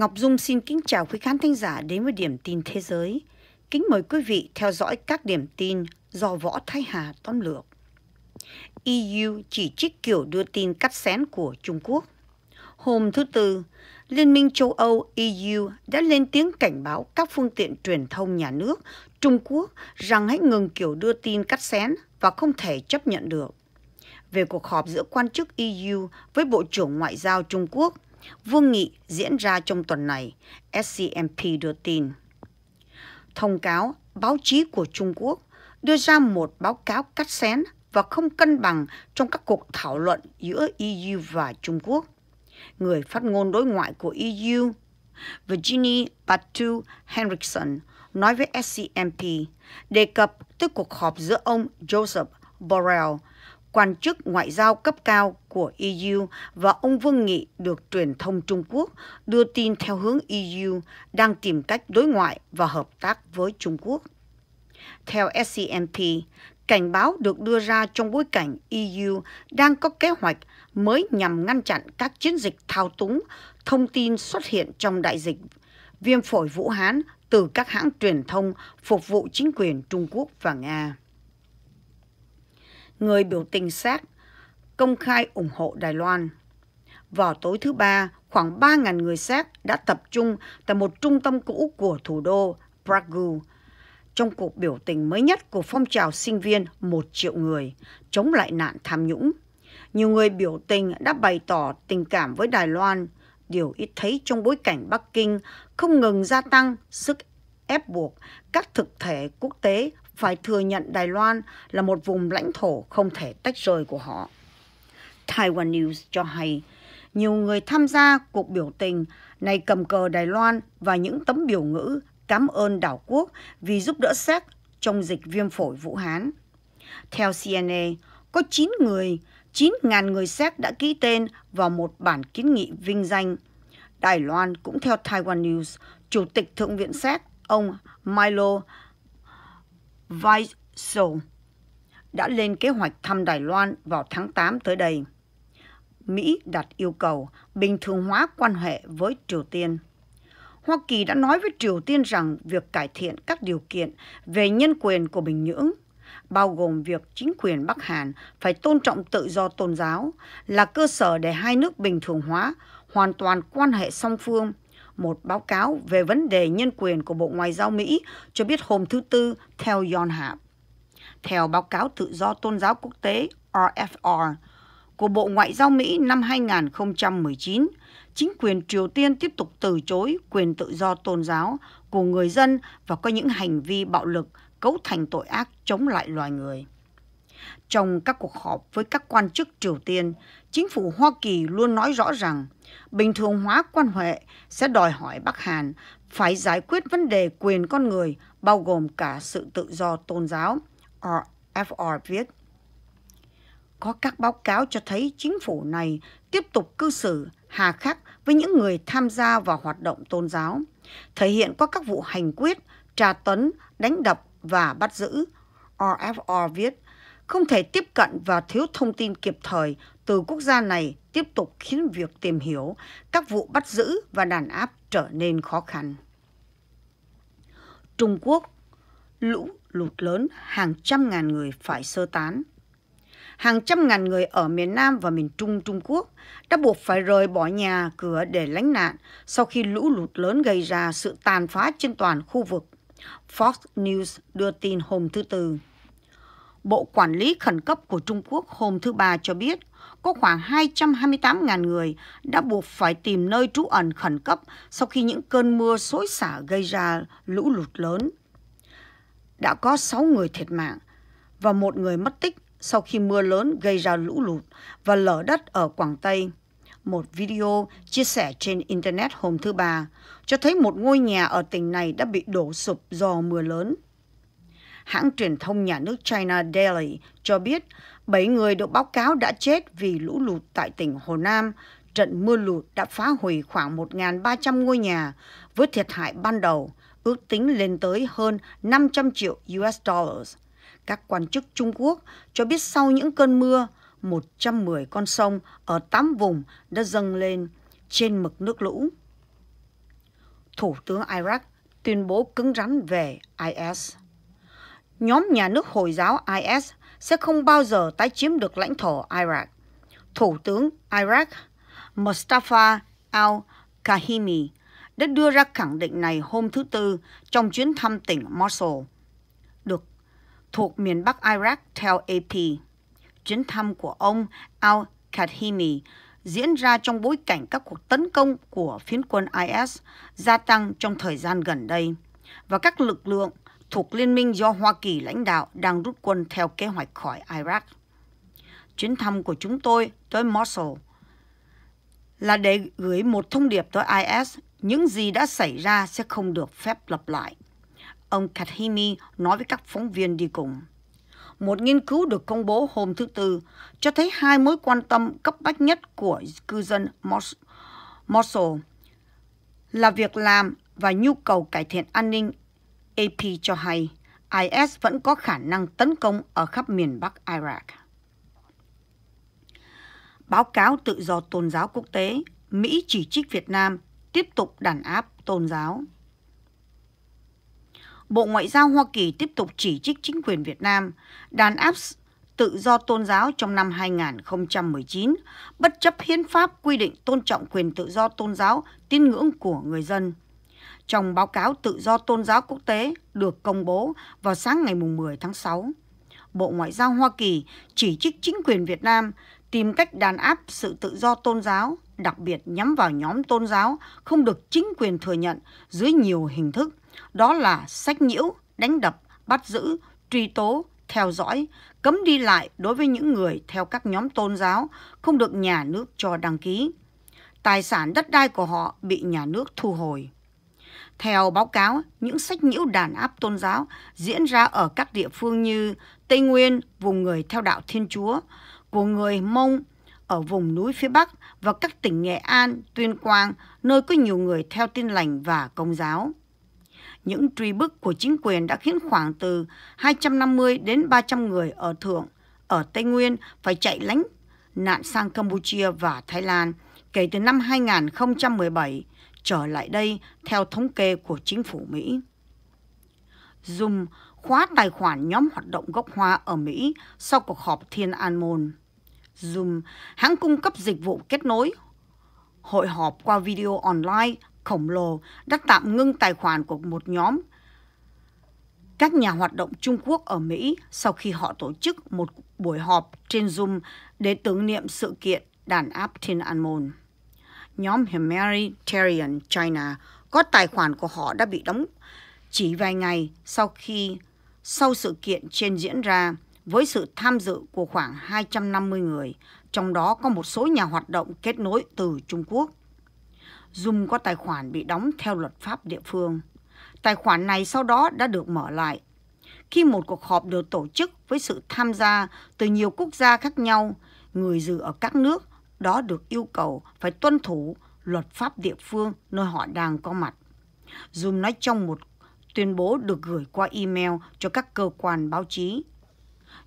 Ngọc Dung xin kính chào quý khán thính giả đến với điểm tin thế giới. Kính mời quý vị theo dõi các điểm tin do Võ Thái Hà tóm lược. EU chỉ trích kiểu đưa tin cắt xén của Trung Quốc. Hôm thứ Tư, Liên minh châu Âu EU đã lên tiếng cảnh báo các phương tiện truyền thông nhà nước Trung Quốc rằng hãy ngừng kiểu đưa tin cắt xén và không thể chấp nhận được. Về cuộc họp giữa quan chức EU với Bộ trưởng Ngoại giao Trung Quốc Vương nghị diễn ra trong tuần này, SCMP đưa tin. Thông cáo báo chí của Trung Quốc đưa ra một báo cáo cắt xén và không cân bằng trong các cuộc thảo luận giữa EU và Trung Quốc. Người phát ngôn đối ngoại của EU, Virginie Batu Henriksen, nói với SCMP đề cập tới cuộc họp giữa ông Joseph Borrell, quan chức ngoại giao cấp cao của EU và ông Vương Nghị được truyền thông Trung Quốc đưa tin theo hướng EU đang tìm cách đối ngoại và hợp tác với Trung Quốc. Theo SCMP, cảnh báo được đưa ra trong bối cảnh EU đang có kế hoạch mới nhằm ngăn chặn các chiến dịch thao túng thông tin xuất hiện trong đại dịch viêm phổi Vũ Hán từ các hãng truyền thông phục vụ chính quyền Trung Quốc và Nga người biểu tình Séc công khai ủng hộ Đài Loan. Vào tối thứ Ba, khoảng 3.000 người Séc đã tập trung tại một trung tâm cũ của thủ đô Prague trong cuộc biểu tình mới nhất của phong trào sinh viên 1 triệu người chống lại nạn tham nhũng. Nhiều người biểu tình đã bày tỏ tình cảm với Đài Loan, điều ít thấy trong bối cảnh Bắc Kinh không ngừng gia tăng sức ép buộc các thực thể quốc tế phải thừa nhận Đài Loan là một vùng lãnh thổ không thể tách rời của họ. Taiwan News cho hay, nhiều người tham gia cuộc biểu tình này cầm cờ Đài Loan và những tấm biểu ngữ cảm ơn đảo quốc vì giúp đỡ Séc trong dịch viêm phổi Vũ Hán. Theo CNA, có 9 người, 9.000 người Séc đã ký tên vào một bản kiến nghị vinh danh. Đài Loan cũng theo Taiwan News, Chủ tịch Thượng viện Séc, ông Milo Weizhou đã lên kế hoạch thăm Đài Loan vào tháng 8 tới đây. Mỹ đặt yêu cầu bình thường hóa quan hệ với Triều Tiên. Hoa Kỳ đã nói với Triều Tiên rằng việc cải thiện các điều kiện về nhân quyền của Bình Nhưỡng, bao gồm việc chính quyền Bắc Hàn phải tôn trọng tự do tôn giáo, là cơ sở để hai nước bình thường hóa hoàn toàn quan hệ song phương một báo cáo về vấn đề nhân quyền của Bộ Ngoại giao Mỹ cho biết hôm thứ Tư theo Yonhap. Theo báo cáo tự do tôn giáo quốc tế RFR của Bộ Ngoại giao Mỹ năm 2019, chính quyền Triều Tiên tiếp tục từ chối quyền tự do tôn giáo của người dân và có những hành vi bạo lực cấu thành tội ác chống lại loài người. Trong các cuộc họp với các quan chức Triều Tiên, chính phủ Hoa Kỳ luôn nói rõ rằng bình thường hóa quan hệ sẽ đòi hỏi Bắc Hàn phải giải quyết vấn đề quyền con người, bao gồm cả sự tự do tôn giáo, RFR viết. Có các báo cáo cho thấy chính phủ này tiếp tục cư xử hà khắc với những người tham gia vào hoạt động tôn giáo, thể hiện qua các vụ hành quyết, tra tấn, đánh đập và bắt giữ. RFR viết, không thể tiếp cận và thiếu thông tin kịp thời từ quốc gia này tiếp tục khiến việc tìm hiểu các vụ bắt giữ và đàn áp trở nên khó khăn. Trung Quốc, lũ lụt lớn hàng trăm ngàn người phải sơ tán. Hàng trăm ngàn người ở miền Nam và miền Trung Trung Quốc đã buộc phải rời bỏ nhà cửa để lánh nạn sau khi lũ lụt lớn gây ra sự tàn phá trên toàn khu vực. Fox News đưa tin hôm thứ Tư. Bộ Quản lý Khẩn cấp của Trung Quốc hôm thứ Ba cho biết có khoảng 228.000 người đã buộc phải tìm nơi trú ẩn khẩn cấp sau khi những cơn mưa xối xả gây ra lũ lụt lớn. Đã có 6 người thiệt mạng và một người mất tích sau khi mưa lớn gây ra lũ lụt và lở đất ở Quảng Tây. Một video chia sẻ trên Internet hôm thứ Ba cho thấy một ngôi nhà ở tỉnh này đã bị đổ sụp do mưa lớn hãng truyền thông nhà nước China Daily cho biết 7 người được báo cáo đã chết vì lũ lụt tại tỉnh Hồ Nam. Trận mưa lụt đã phá hủy khoảng 1.300 ngôi nhà, với thiệt hại ban đầu ước tính lên tới hơn 500 triệu US dollars. Các quan chức Trung Quốc cho biết sau những cơn mưa, 110 con sông ở 8 vùng đã dâng lên trên mực nước lũ. Thủ tướng Iraq tuyên bố cứng rắn về IS nhóm nhà nước Hồi giáo IS sẽ không bao giờ tái chiếm được lãnh thổ Iraq. Thủ tướng Iraq Mustafa al-Kahimi đã đưa ra khẳng định này hôm thứ Tư trong chuyến thăm tỉnh Mosul, được thuộc miền Bắc Iraq theo AP. Chuyến thăm của ông al-Kahimi diễn ra trong bối cảnh các cuộc tấn công của phiến quân IS gia tăng trong thời gian gần đây và các lực lượng thuộc liên minh do Hoa Kỳ lãnh đạo đang rút quân theo kế hoạch khỏi Iraq. Chuyến thăm của chúng tôi tới Mosul là để gửi một thông điệp tới IS, những gì đã xảy ra sẽ không được phép lặp lại. Ông Kadhimi nói với các phóng viên đi cùng. Một nghiên cứu được công bố hôm thứ Tư cho thấy hai mối quan tâm cấp bách nhất của cư dân Mosul là việc làm và nhu cầu cải thiện an ninh AP cho hay IS vẫn có khả năng tấn công ở khắp miền Bắc Iraq. Báo cáo tự do tôn giáo quốc tế, Mỹ chỉ trích Việt Nam tiếp tục đàn áp tôn giáo. Bộ Ngoại giao Hoa Kỳ tiếp tục chỉ trích chính quyền Việt Nam đàn áp tự do tôn giáo trong năm 2019, bất chấp hiến pháp quy định tôn trọng quyền tự do tôn giáo, tín ngưỡng của người dân trong báo cáo tự do tôn giáo quốc tế được công bố vào sáng ngày 10 tháng 6. Bộ Ngoại giao Hoa Kỳ chỉ trích chính quyền Việt Nam tìm cách đàn áp sự tự do tôn giáo, đặc biệt nhắm vào nhóm tôn giáo không được chính quyền thừa nhận dưới nhiều hình thức, đó là sách nhiễu, đánh đập, bắt giữ, truy tố, theo dõi, cấm đi lại đối với những người theo các nhóm tôn giáo không được nhà nước cho đăng ký. Tài sản đất đai của họ bị nhà nước thu hồi. Theo báo cáo, những sách nhiễu đàn áp tôn giáo diễn ra ở các địa phương như Tây Nguyên, vùng người theo đạo Thiên Chúa, của người Mông ở vùng núi phía Bắc và các tỉnh Nghệ An, Tuyên Quang, nơi có nhiều người theo tin lành và công giáo. Những truy bức của chính quyền đã khiến khoảng từ 250 đến 300 người ở Thượng, ở Tây Nguyên phải chạy lánh nạn sang Campuchia và Thái Lan kể từ năm 2017 trở lại đây theo thống kê của chính phủ Mỹ. Zoom khóa tài khoản nhóm hoạt động gốc hoa ở Mỹ sau cuộc họp Thiên An Môn. Zoom, hãng cung cấp dịch vụ kết nối, hội họp qua video online khổng lồ đã tạm ngưng tài khoản của một nhóm các nhà hoạt động Trung Quốc ở Mỹ sau khi họ tổ chức một buổi họp trên Zoom để tưởng niệm sự kiện đàn áp Thiên An Môn nhóm Humanitarian China có tài khoản của họ đã bị đóng chỉ vài ngày sau khi sau sự kiện trên diễn ra với sự tham dự của khoảng 250 người, trong đó có một số nhà hoạt động kết nối từ Trung Quốc. Dung có tài khoản bị đóng theo luật pháp địa phương. Tài khoản này sau đó đã được mở lại. Khi một cuộc họp được tổ chức với sự tham gia từ nhiều quốc gia khác nhau, người dự ở các nước đó được yêu cầu phải tuân thủ luật pháp địa phương nơi họ đang có mặt. Zoom nói trong một tuyên bố được gửi qua email cho các cơ quan báo chí.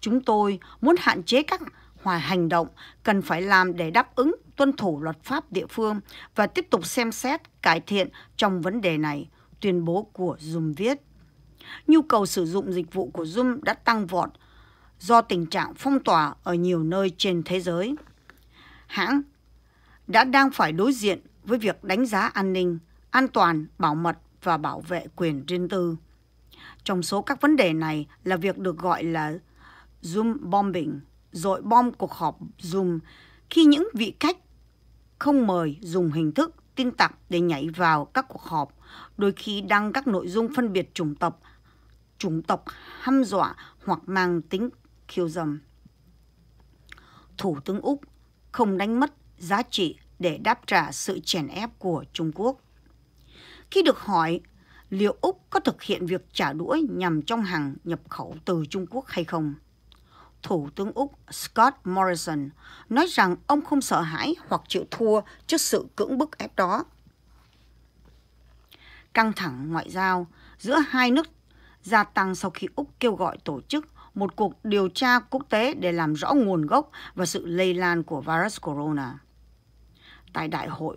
Chúng tôi muốn hạn chế các hòa hành động cần phải làm để đáp ứng tuân thủ luật pháp địa phương và tiếp tục xem xét cải thiện trong vấn đề này, tuyên bố của Zoom viết. Nhu cầu sử dụng dịch vụ của Zoom đã tăng vọt do tình trạng phong tỏa ở nhiều nơi trên thế giới hãng đã đang phải đối diện với việc đánh giá an ninh, an toàn, bảo mật và bảo vệ quyền riêng tư. Trong số các vấn đề này là việc được gọi là Zoom bombing, dội bom cuộc họp Zoom khi những vị khách không mời dùng hình thức tin tặc để nhảy vào các cuộc họp, đôi khi đăng các nội dung phân biệt chủng tộc, chủng tộc hăm dọa hoặc mang tính khiêu dâm. Thủ tướng Úc không đánh mất giá trị để đáp trả sự chèn ép của Trung Quốc. Khi được hỏi liệu Úc có thực hiện việc trả đũa nhằm trong hàng nhập khẩu từ Trung Quốc hay không, Thủ tướng Úc Scott Morrison nói rằng ông không sợ hãi hoặc chịu thua trước sự cưỡng bức ép đó. Căng thẳng ngoại giao giữa hai nước gia tăng sau khi Úc kêu gọi tổ chức một cuộc điều tra quốc tế để làm rõ nguồn gốc và sự lây lan của virus corona. Tại đại hội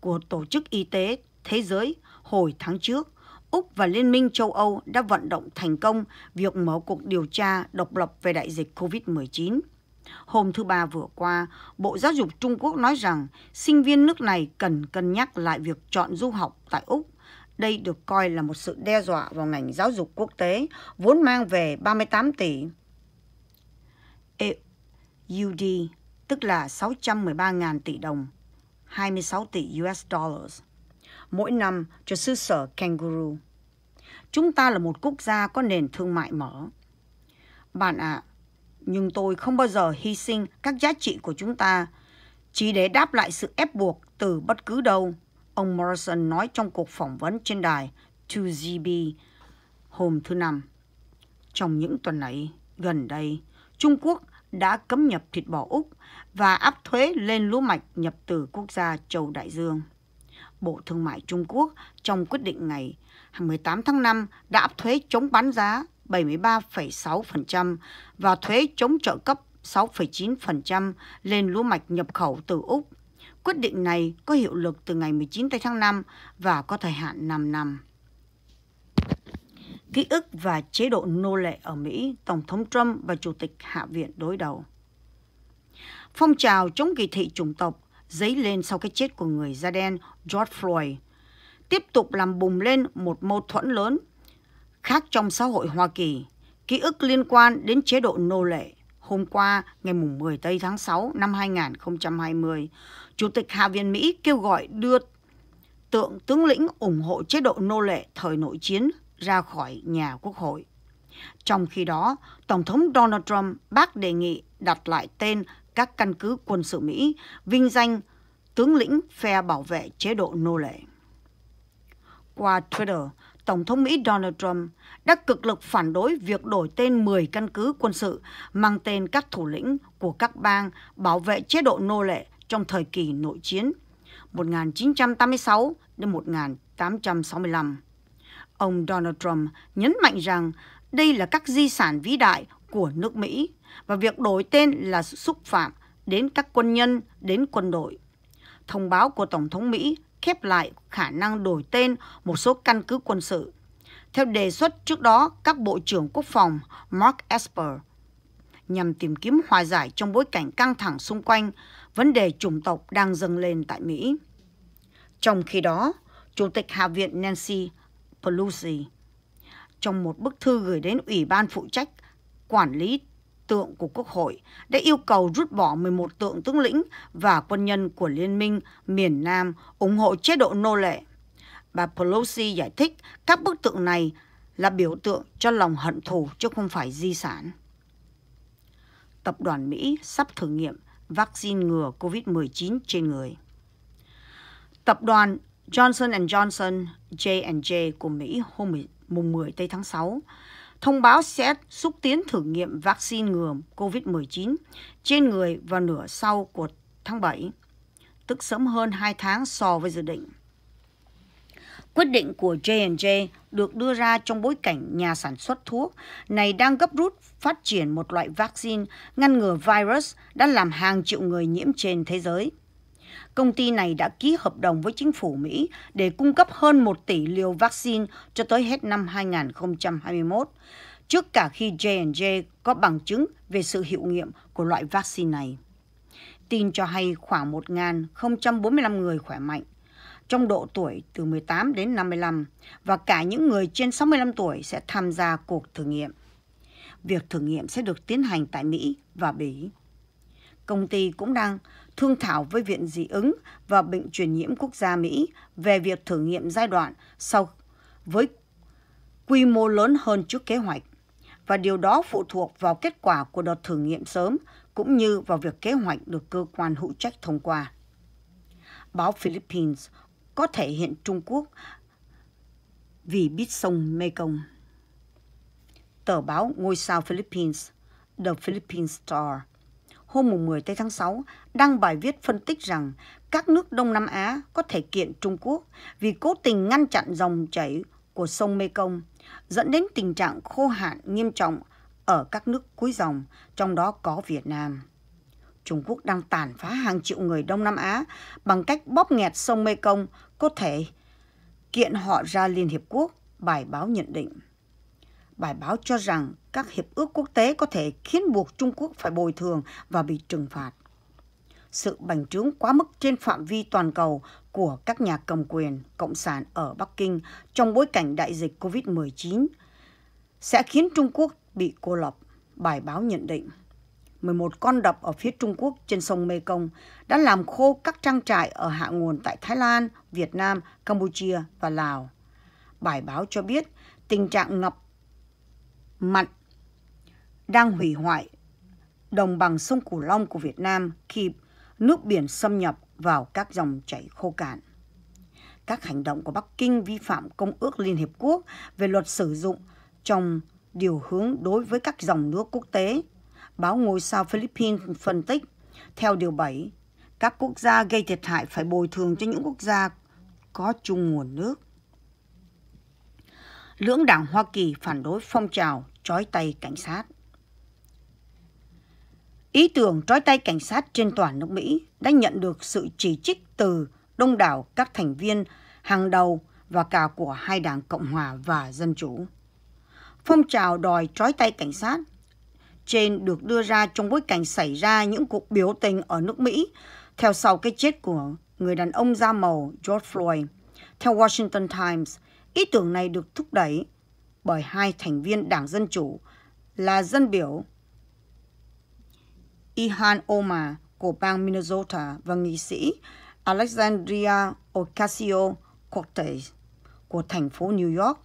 của Tổ chức Y tế Thế giới hồi tháng trước, Úc và Liên minh châu Âu đã vận động thành công việc mở cuộc điều tra độc lập về đại dịch COVID-19. Hôm thứ Ba vừa qua, Bộ Giáo dục Trung Quốc nói rằng sinh viên nước này cần cân nhắc lại việc chọn du học tại Úc đây được coi là một sự đe dọa vào ngành giáo dục quốc tế, vốn mang về 38 tỷ AUD e tức là 613.000 tỷ đồng, 26 tỷ US dollars, mỗi năm cho xứ sở Kangaroo. Chúng ta là một quốc gia có nền thương mại mở. Bạn ạ, à, nhưng tôi không bao giờ hy sinh các giá trị của chúng ta chỉ để đáp lại sự ép buộc từ bất cứ đâu Ông Morrison nói trong cuộc phỏng vấn trên đài 2GB hôm thứ Năm. Trong những tuần này, gần đây, Trung Quốc đã cấm nhập thịt bò Úc và áp thuế lên lúa mạch nhập từ quốc gia châu Đại Dương. Bộ Thương mại Trung Quốc trong quyết định ngày 18 tháng 5 đã áp thuế chống bán giá 73,6% và thuế chống trợ cấp 6,9% lên lúa mạch nhập khẩu từ Úc Quyết định này có hiệu lực từ ngày 19 tháng 5 và có thời hạn 5 năm. Ký ức và chế độ nô lệ ở Mỹ, Tổng thống Trump và Chủ tịch Hạ viện đối đầu. Phong trào chống kỳ thị chủng tộc dấy lên sau cái chết của người da đen George Floyd, tiếp tục làm bùng lên một mâu thuẫn lớn khác trong xã hội Hoa Kỳ, ký ức liên quan đến chế độ nô lệ hôm qua ngày mùng 10 tây tháng 6 năm 2020, Chủ tịch Hạ viện Mỹ kêu gọi đưa tượng tướng lĩnh ủng hộ chế độ nô lệ thời nội chiến ra khỏi nhà quốc hội. Trong khi đó, Tổng thống Donald Trump bác đề nghị đặt lại tên các căn cứ quân sự Mỹ, vinh danh tướng lĩnh phe bảo vệ chế độ nô lệ. Qua Twitter, Tổng thống Mỹ Donald Trump đã cực lực phản đối việc đổi tên 10 căn cứ quân sự mang tên các thủ lĩnh của các bang bảo vệ chế độ nô lệ trong thời kỳ nội chiến 1986 đến 1865. Ông Donald Trump nhấn mạnh rằng đây là các di sản vĩ đại của nước Mỹ và việc đổi tên là xúc phạm đến các quân nhân, đến quân đội. Thông báo của Tổng thống Mỹ khép lại khả năng đổi tên một số căn cứ quân sự. Theo đề xuất trước đó, các Bộ trưởng Quốc phòng Mark Esper nhằm tìm kiếm hòa giải trong bối cảnh căng thẳng xung quanh vấn đề chủng tộc đang dâng lên tại Mỹ. Trong khi đó, Chủ tịch Hạ viện Nancy Pelosi trong một bức thư gửi đến Ủy ban phụ trách quản lý tượng của Quốc hội đã yêu cầu rút bỏ 11 tượng tướng lĩnh và quân nhân của Liên minh miền Nam ủng hộ chế độ nô lệ. Bà Pelosi giải thích các bức tượng này là biểu tượng cho lòng hận thù chứ không phải di sản. Tập đoàn Mỹ sắp thử nghiệm vaccine ngừa COVID-19 trên người. Tập đoàn Johnson Johnson, J&J của Mỹ hôm mùng 10 tây tháng 6 thông báo sẽ xúc tiến thử nghiệm vaccine ngừa COVID-19 trên người vào nửa sau của tháng 7, tức sớm hơn 2 tháng so với dự định. Quyết định của J&J được đưa ra trong bối cảnh nhà sản xuất thuốc này đang gấp rút phát triển một loại vaccine ngăn ngừa virus đã làm hàng triệu người nhiễm trên thế giới. Công ty này đã ký hợp đồng với chính phủ Mỹ để cung cấp hơn 1 tỷ liều vaccine cho tới hết năm 2021, trước cả khi J&J có bằng chứng về sự hiệu nghiệm của loại vaccine này. Tin cho hay khoảng 1.045 người khỏe mạnh, trong độ tuổi từ 18 đến 55 và cả những người trên 65 tuổi sẽ tham gia cuộc thử nghiệm. Việc thử nghiệm sẽ được tiến hành tại Mỹ và Bỉ. Công ty cũng đang thương thảo với Viện Dị ứng và Bệnh truyền nhiễm quốc gia Mỹ về việc thử nghiệm giai đoạn sau với quy mô lớn hơn trước kế hoạch. Và điều đó phụ thuộc vào kết quả của đợt thử nghiệm sớm cũng như vào việc kế hoạch được cơ quan hữu trách thông qua. Báo Philippines có thể hiện Trung Quốc vì biết sông Mekong. Tờ báo Ngôi sao Philippines, The Philippine Star, hôm 10 tháng 6 đăng bài viết phân tích rằng các nước Đông Nam Á có thể kiện Trung Quốc vì cố tình ngăn chặn dòng chảy của sông Mekong, dẫn đến tình trạng khô hạn nghiêm trọng ở các nước cuối dòng, trong đó có Việt Nam. Trung Quốc đang tàn phá hàng triệu người Đông Nam Á bằng cách bóp nghẹt sông Mekong, có thể kiện họ ra Liên Hiệp Quốc, bài báo nhận định. Bài báo cho rằng các hiệp ước quốc tế có thể khiến buộc Trung Quốc phải bồi thường và bị trừng phạt. Sự bành trướng quá mức trên phạm vi toàn cầu của các nhà cầm quyền cộng sản ở Bắc Kinh trong bối cảnh đại dịch COVID-19 sẽ khiến Trung Quốc bị cô lập, bài báo nhận định. 11 con đập ở phía Trung Quốc trên sông Mekong đã làm khô các trang trại ở hạ nguồn tại Thái Lan, Việt Nam, Campuchia và Lào. Bài báo cho biết tình trạng ngập mặn đang hủy hoại đồng bằng sông Cửu Long của Việt Nam khi nước biển xâm nhập vào các dòng chảy khô cạn. Các hành động của Bắc Kinh vi phạm Công ước Liên Hiệp Quốc về luật sử dụng trong điều hướng đối với các dòng nước quốc tế. Báo Ngôi sao Philippines phân tích, theo điều 7, các quốc gia gây thiệt hại phải bồi thường cho những quốc gia có chung nguồn nước. Lưỡng đảng Hoa Kỳ phản đối phong trào trói tay cảnh sát. Ý tưởng trói tay cảnh sát trên toàn nước Mỹ đã nhận được sự chỉ trích từ đông đảo các thành viên hàng đầu và cả của hai đảng Cộng hòa và Dân chủ. Phong trào đòi trói tay cảnh sát trên được đưa ra trong bối cảnh xảy ra những cuộc biểu tình ở nước Mỹ theo sau cái chết của người đàn ông da màu George Floyd. Theo Washington Times, ý tưởng này được thúc đẩy bởi hai thành viên Đảng Dân Chủ là dân biểu Ihan Omar của bang Minnesota và nghị sĩ Alexandria Ocasio-Cortez của thành phố New York.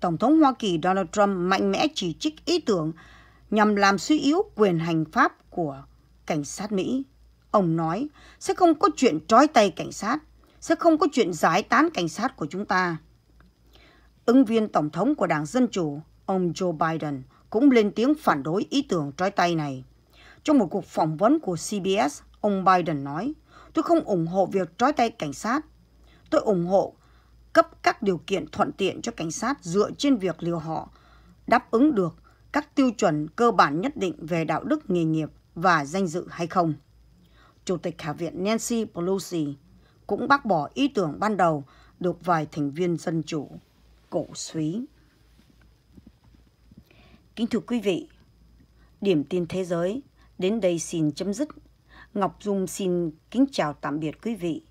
Tổng thống Hoa Kỳ Donald Trump mạnh mẽ chỉ trích ý tưởng nhằm làm suy yếu quyền hành pháp của cảnh sát Mỹ. Ông nói, sẽ không có chuyện trói tay cảnh sát, sẽ không có chuyện giải tán cảnh sát của chúng ta. Ứng viên Tổng thống của Đảng Dân Chủ, ông Joe Biden, cũng lên tiếng phản đối ý tưởng trói tay này. Trong một cuộc phỏng vấn của CBS, ông Biden nói, tôi không ủng hộ việc trói tay cảnh sát. Tôi ủng hộ cấp các điều kiện thuận tiện cho cảnh sát dựa trên việc liệu họ đáp ứng được các tiêu chuẩn cơ bản nhất định về đạo đức nghề nghiệp và danh dự hay không. Chủ tịch Hạ viện Nancy Pelosi cũng bác bỏ ý tưởng ban đầu được vài thành viên dân chủ cổ suý. Kính thưa quý vị, điểm tin thế giới đến đây xin chấm dứt. Ngọc Dung xin kính chào tạm biệt quý vị.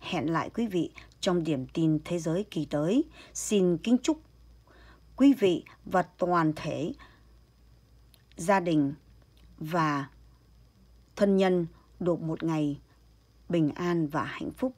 Hẹn lại quý vị trong điểm tin thế giới kỳ tới. Xin kính chúc quý vị và toàn thể gia đình và thân nhân được một ngày bình an và hạnh phúc